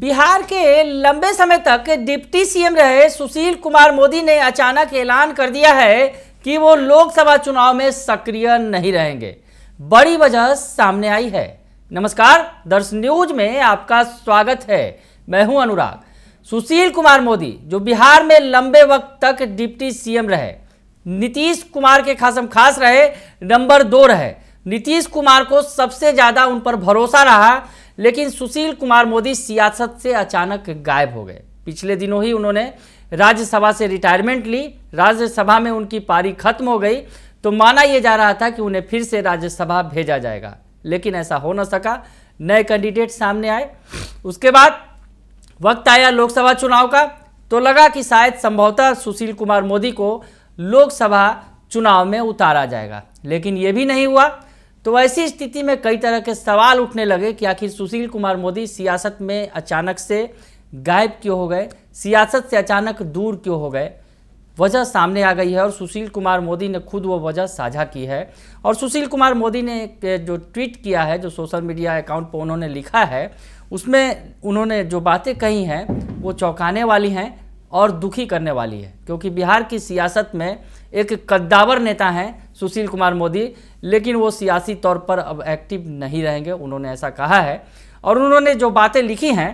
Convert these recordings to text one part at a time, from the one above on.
बिहार के लंबे समय तक डिप्टी सीएम रहे सुशील कुमार मोदी ने अचानक ऐलान कर दिया है कि वो लोकसभा चुनाव में सक्रिय नहीं रहेंगे बड़ी वजह सामने आई है नमस्कार दर्श न्यूज में आपका स्वागत है मैं हूं अनुराग सुशील कुमार मोदी जो बिहार में लंबे वक्त तक डिप्टी सीएम रहे नीतीश कुमार के खासम खास रहे नंबर दो रहे नीतीश कुमार को सबसे ज़्यादा उन पर भरोसा रहा लेकिन सुशील कुमार मोदी सियासत से अचानक गायब हो गए पिछले दिनों ही उन्होंने राज्यसभा से रिटायरमेंट ली राज्यसभा में उनकी पारी खत्म हो गई तो माना यह जा रहा था कि उन्हें फिर से राज्यसभा भेजा जाएगा लेकिन ऐसा हो ना सका नए कैंडिडेट सामने आए उसके बाद वक्त आया लोकसभा चुनाव का तो लगा कि शायद संभवतः सुशील कुमार मोदी को लोकसभा चुनाव में उतारा जाएगा लेकिन ये भी नहीं हुआ तो ऐसी स्थिति में कई तरह के सवाल उठने लगे कि आखिर सुशील कुमार मोदी सियासत में अचानक से गायब क्यों हो गए सियासत से अचानक दूर क्यों हो गए वजह सामने आ गई है और सुशील कुमार मोदी ने खुद वो वजह साझा की है और सुशील कुमार मोदी ने जो ट्वीट किया है जो सोशल मीडिया अकाउंट पर उन्होंने लिखा है उसमें उन्होंने जो बातें कही हैं वो चौंकाने वाली हैं और दुखी करने वाली है क्योंकि बिहार की सियासत में एक कद्दावर नेता हैं सुशील कुमार मोदी लेकिन वो सियासी तौर पर अब एक्टिव नहीं रहेंगे उन्होंने ऐसा कहा है और उन्होंने जो बातें लिखी हैं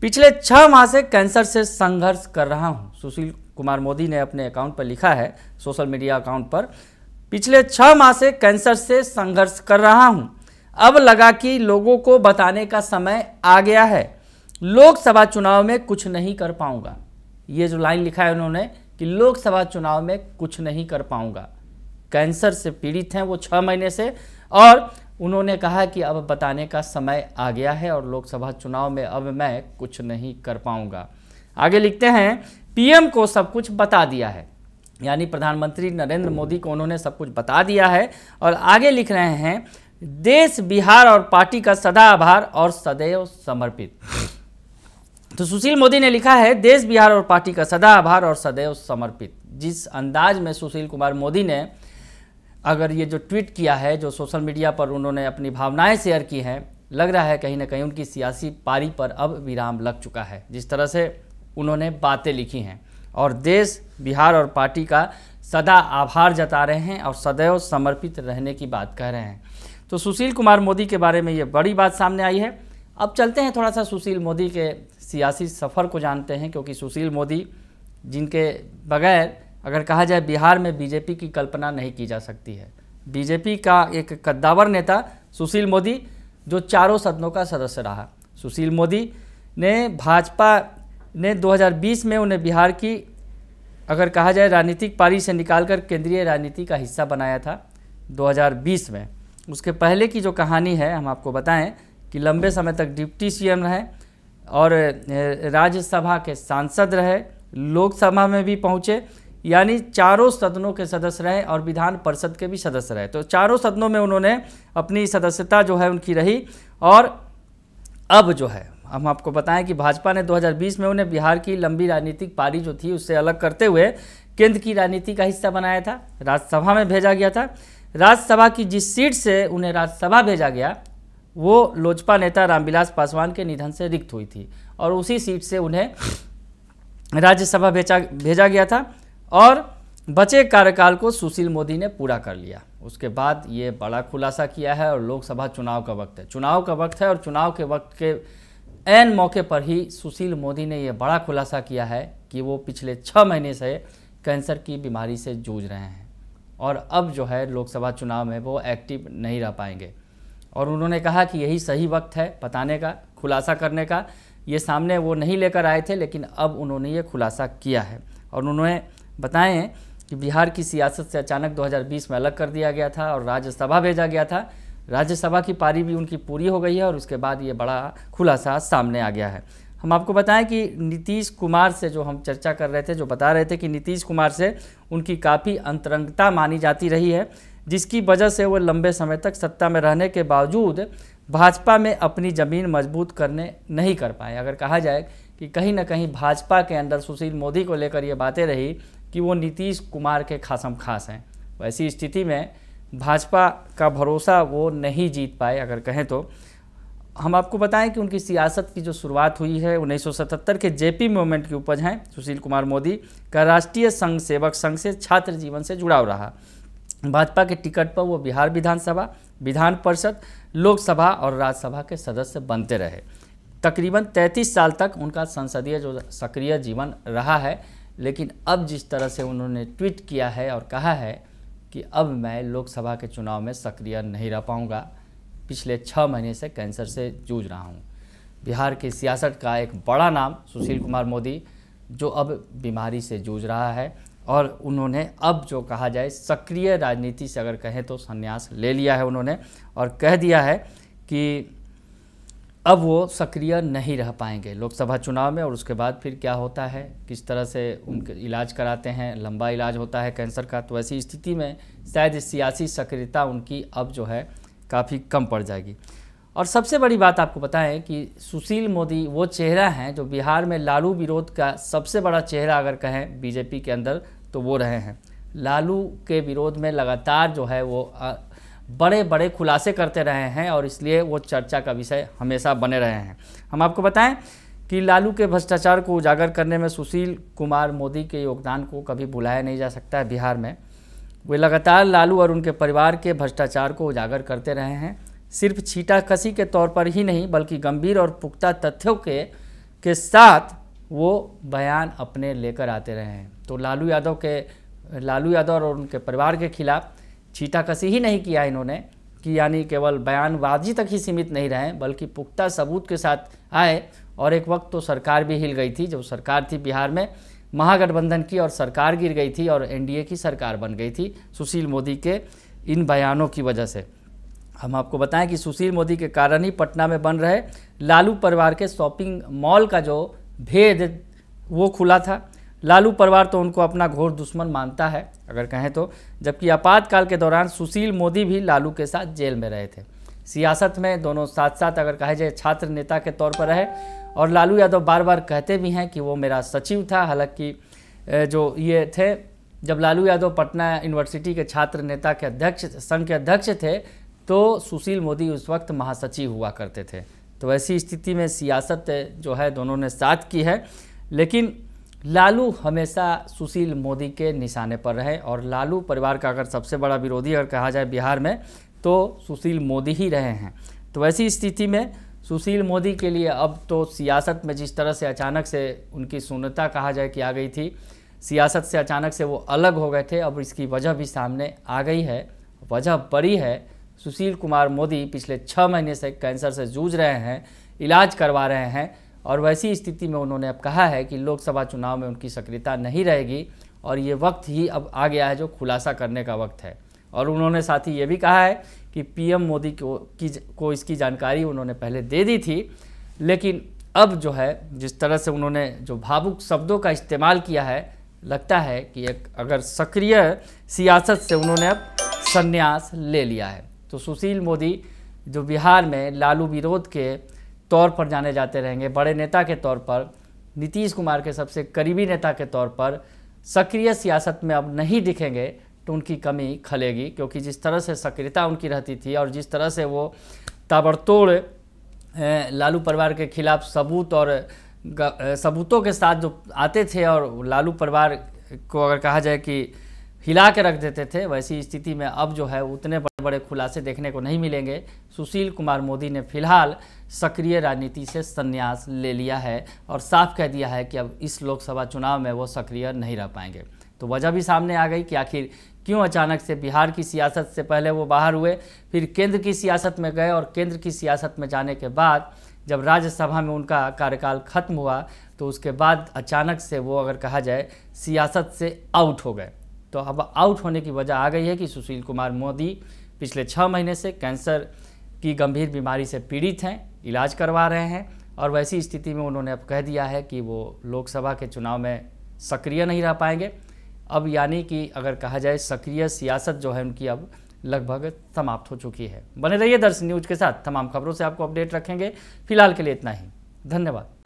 पिछले छः माह से कैंसर से संघर्ष कर रहा हूँ सुशील कुमार मोदी ने अपने अकाउंट पर लिखा है सोशल मीडिया अकाउंट पर पिछले छः माह से कैंसर से संघर्ष कर रहा हूँ अब लगा कि लोगों को बताने का समय आ गया है लोकसभा चुनाव में कुछ नहीं कर पाऊँगा ये जो लाइन लिखा है उन्होंने कि लोकसभा चुनाव में कुछ नहीं कर पाऊँगा कैंसर से पीड़ित हैं वो छः महीने से और उन्होंने कहा कि अब बताने का समय आ गया है और लोकसभा चुनाव में अब मैं कुछ नहीं कर पाऊंगा आगे लिखते हैं पीएम को सब कुछ बता दिया है यानी प्रधानमंत्री नरेंद्र मोदी को उन्होंने सब कुछ बता दिया है और आगे लिख रहे हैं देश बिहार और पार्टी का सदा आभार और सदैव समर्पित तो सुशील मोदी ने लिखा है देश बिहार और पार्टी का सदा आभार और सदैव समर्पित जिस अंदाज में सुशील कुमार मोदी ने अगर ये जो ट्वीट किया है जो सोशल मीडिया पर उन्होंने अपनी भावनाएं शेयर की हैं लग रहा है कहीं ना कहीं उनकी सियासी पारी पर अब विराम लग चुका है जिस तरह से उन्होंने बातें लिखी हैं और देश बिहार और पार्टी का सदा आभार जता रहे हैं और सदैव समर्पित रहने की बात कह रहे हैं तो सुशील कुमार मोदी के बारे में ये बड़ी बात सामने आई है अब चलते हैं थोड़ा सा सुशील मोदी के सियासी सफ़र को जानते हैं क्योंकि सुशील मोदी जिनके बगैर अगर कहा जाए बिहार में बीजेपी की कल्पना नहीं की जा सकती है बीजेपी का एक कद्दावर नेता सुशील मोदी जो चारों सदनों का सदस्य रहा सुशील मोदी ने भाजपा ने 2020 में उन्हें बिहार की अगर कहा जाए राजनीतिक पारी से निकालकर केंद्रीय राजनीति का हिस्सा बनाया था 2020 में उसके पहले की जो कहानी है हम आपको बताएं कि लंबे समय तक डिप्टी सीएम रहे और राज्यसभा के सांसद रहे लोकसभा में भी पहुँचे यानी चारों सदनों के सदस्य रहे और विधान परिषद के भी सदस्य रहे तो चारों सदनों में उन्होंने अपनी सदस्यता जो है उनकी रही और अब जो है हम आपको बताएं कि भाजपा ने 2020 में उन्हें बिहार की लंबी राजनीतिक पारी जो थी उससे अलग करते हुए केंद्र की राजनीति का हिस्सा बनाया था राज्यसभा में भेजा गया था राज्यसभा की जिस सीट से उन्हें राज्यसभा भेजा गया वो लोजपा नेता रामविलास पासवान के निधन से रिक्त हुई थी और उसी सीट से उन्हें राज्यसभा भेजा भेजा गया था और बचे कार्यकाल को सुशील मोदी ने पूरा कर लिया उसके बाद ये बड़ा खुलासा किया है और लोकसभा चुनाव का वक्त है चुनाव का वक्त है और चुनाव के वक्त के एन मौके पर ही सुशील मोदी ने यह बड़ा खुलासा किया है कि वो पिछले छः महीने से कैंसर की बीमारी से जूझ रहे हैं और अब जो है लोकसभा चुनाव में वो एक्टिव नहीं रह पाएंगे और उन्होंने कहा कि यही सही वक्त है बताने का खुलासा करने का ये सामने वो नहीं लेकर आए थे लेकिन अब उन्होंने ये खुलासा किया है और उन्होंने बताएं कि बिहार की सियासत से अचानक 2020 में अलग कर दिया गया था और राज्यसभा भेजा गया था राज्यसभा की पारी भी उनकी पूरी हो गई है और उसके बाद ये बड़ा खुलासा सामने आ गया है हम आपको बताएं कि नीतीश कुमार से जो हम चर्चा कर रहे थे जो बता रहे थे कि नीतीश कुमार से उनकी काफ़ी अंतरंगता मानी जाती रही है जिसकी वजह से वो लंबे समय तक सत्ता में रहने के बावजूद भाजपा में अपनी ज़मीन मजबूत करने नहीं कर पाए अगर कहा जाए कि कहीं ना कहीं भाजपा के अंदर सुशील मोदी को लेकर ये बातें रही कि वो नीतीश कुमार के खासम खास हैं वैसी स्थिति में भाजपा का भरोसा वो नहीं जीत पाए अगर कहें तो हम आपको बताएं कि उनकी सियासत की जो शुरुआत हुई है 1977 के जेपी मूवमेंट की उपज हैं सुशील कुमार मोदी का राष्ट्रीय संघ सेवक संघ से छात्र जीवन से जुड़ाव रहा भाजपा के टिकट पर वो बिहार विधानसभा विधान परिषद लोकसभा और राज्यसभा के सदस्य बनते रहे तकरीबन 33 साल तक उनका संसदीय जो सक्रिय जीवन रहा है लेकिन अब जिस तरह से उन्होंने ट्वीट किया है और कहा है कि अब मैं लोकसभा के चुनाव में सक्रिय नहीं रह पाऊँगा पिछले छः महीने से कैंसर से जूझ रहा हूँ बिहार की सियासत का एक बड़ा नाम सुशील कुमार मोदी जो अब बीमारी से जूझ रहा है और उन्होंने अब जो कहा जाए सक्रिय राजनीति से अगर कहें तो संन्यास ले लिया है उन्होंने और कह दिया है कि अब वो सक्रिय नहीं रह पाएंगे लोकसभा चुनाव में और उसके बाद फिर क्या होता है किस तरह से उनके इलाज कराते हैं लंबा इलाज होता है कैंसर का तो ऐसी स्थिति में शायद सियासी सक्रियता उनकी अब जो है काफ़ी कम पड़ जाएगी और सबसे बड़ी बात आपको बताएं कि सुशील मोदी वो चेहरा हैं जो बिहार में लालू विरोध का सबसे बड़ा चेहरा अगर कहें बीजेपी के अंदर तो वो रहे हैं लालू के विरोध में लगातार जो है वो बड़े बड़े खुलासे करते रहे हैं और इसलिए वो चर्चा का विषय हमेशा बने रहे हैं हम आपको बताएं कि लालू के भ्रष्टाचार को उजागर करने में सुशील कुमार मोदी के योगदान को कभी भुलाया नहीं जा सकता है बिहार में वे लगातार लालू और उनके परिवार के भ्रष्टाचार को उजागर करते रहे हैं सिर्फ छीटाकसी के तौर पर ही नहीं बल्कि गंभीर और पुख्ता तथ्यों के के साथ वो बयान अपने लेकर आते रहे हैं तो लालू यादव के लालू यादव और उनके परिवार के खिलाफ छीटाकसी ही नहीं किया इन्होंने कि यानी केवल बयानबाजी तक ही सीमित नहीं रहे बल्कि पुख्ता सबूत के साथ आए और एक वक्त तो सरकार भी हिल गई थी जब सरकार थी बिहार में महागठबंधन की और सरकार गिर गई थी और एनडीए की सरकार बन गई थी सुशील मोदी के इन बयानों की वजह से हम आपको बताएं कि सुशील मोदी के कारण ही पटना में बन रहे लालू परिवार के शॉपिंग मॉल का जो भेद वो खुला था लालू परिवार तो उनको अपना घोर दुश्मन मानता है अगर कहें तो जबकि आपातकाल के दौरान सुशील मोदी भी लालू के साथ जेल में रहे थे सियासत में दोनों साथ साथ अगर कहा जाए छात्र नेता के तौर पर रहे और लालू यादव बार बार कहते भी हैं कि वो मेरा सचिव था हालांकि जो ये थे जब लालू यादव पटना यूनिवर्सिटी के छात्र नेता के अध्यक्ष संघ के अध्यक्ष थे तो सुशील मोदी उस वक्त महासचिव हुआ करते थे तो ऐसी स्थिति में सियासत जो है दोनों ने साथ की है लेकिन लालू हमेशा सुशील मोदी के निशाने पर रहे और लालू परिवार का अगर सबसे बड़ा विरोधी अगर कहा जाए बिहार में तो सुशील मोदी ही रहे हैं तो ऐसी स्थिति में सुशील मोदी के लिए अब तो सियासत में जिस तरह से अचानक से उनकी शून्यता कहा जाए कि आ गई थी सियासत से अचानक से वो अलग हो गए थे अब इसकी वजह भी सामने आ गई है वजह बड़ी है सुशील कुमार मोदी पिछले छः महीने से कैंसर से जूझ रहे हैं इलाज करवा रहे हैं और वैसी स्थिति में उन्होंने अब कहा है कि लोकसभा चुनाव में उनकी सक्रियता नहीं रहेगी और ये वक्त ही अब आ गया है जो खुलासा करने का वक्त है और उन्होंने साथ ही ये भी कहा है कि पीएम मोदी को की को इसकी जानकारी उन्होंने पहले दे दी थी लेकिन अब जो है जिस तरह से उन्होंने जो भावुक शब्दों का इस्तेमाल किया है लगता है कि एक अगर सक्रिय सियासत से उन्होंने अब संन्यास ले लिया है तो सुशील मोदी जो बिहार में लालू विरोध के तौर पर जाने जाते रहेंगे बड़े नेता के तौर पर नीतीश कुमार के सबसे करीबी नेता के तौर पर सक्रिय सियासत में अब नहीं दिखेंगे तो उनकी कमी खलेगी क्योंकि जिस तरह से सक्रियता उनकी रहती थी और जिस तरह से वो ताबड़तोड़ लालू परिवार के खिलाफ सबूत और सबूतों के साथ जो आते थे और लालू परिवार को अगर कहा जाए कि हिला के रख देते थे वैसी स्थिति में अब जो है उतने बड़े बड़े खुलासे देखने को नहीं मिलेंगे सुशील कुमार मोदी ने फिलहाल सक्रिय राजनीति से संन्यास ले लिया है और साफ कह दिया है कि अब इस लोकसभा चुनाव में वो सक्रिय नहीं रह पाएंगे तो वजह भी सामने आ गई कि आखिर क्यों अचानक से बिहार की सियासत से पहले वो बाहर हुए फिर केंद्र की सियासत में गए और केंद्र की सियासत में जाने के बाद जब राज्यसभा में उनका कार्यकाल खत्म हुआ तो उसके बाद अचानक से वो अगर कहा जाए सियासत से आउट हो गए तो अब आउट होने की वजह आ गई है कि सुशील कुमार मोदी पिछले छः महीने से कैंसर की गंभीर बीमारी से पीड़ित हैं इलाज करवा रहे हैं और वैसी स्थिति में उन्होंने अब कह दिया है कि वो लोकसभा के चुनाव में सक्रिय नहीं रह पाएंगे अब यानी कि अगर कहा जाए सक्रिय सियासत जो है उनकी अब लगभग समाप्त हो चुकी है बने रहिए दर्श न्यूज के साथ तमाम खबरों से आपको अपडेट रखेंगे फिलहाल के लिए इतना ही धन्यवाद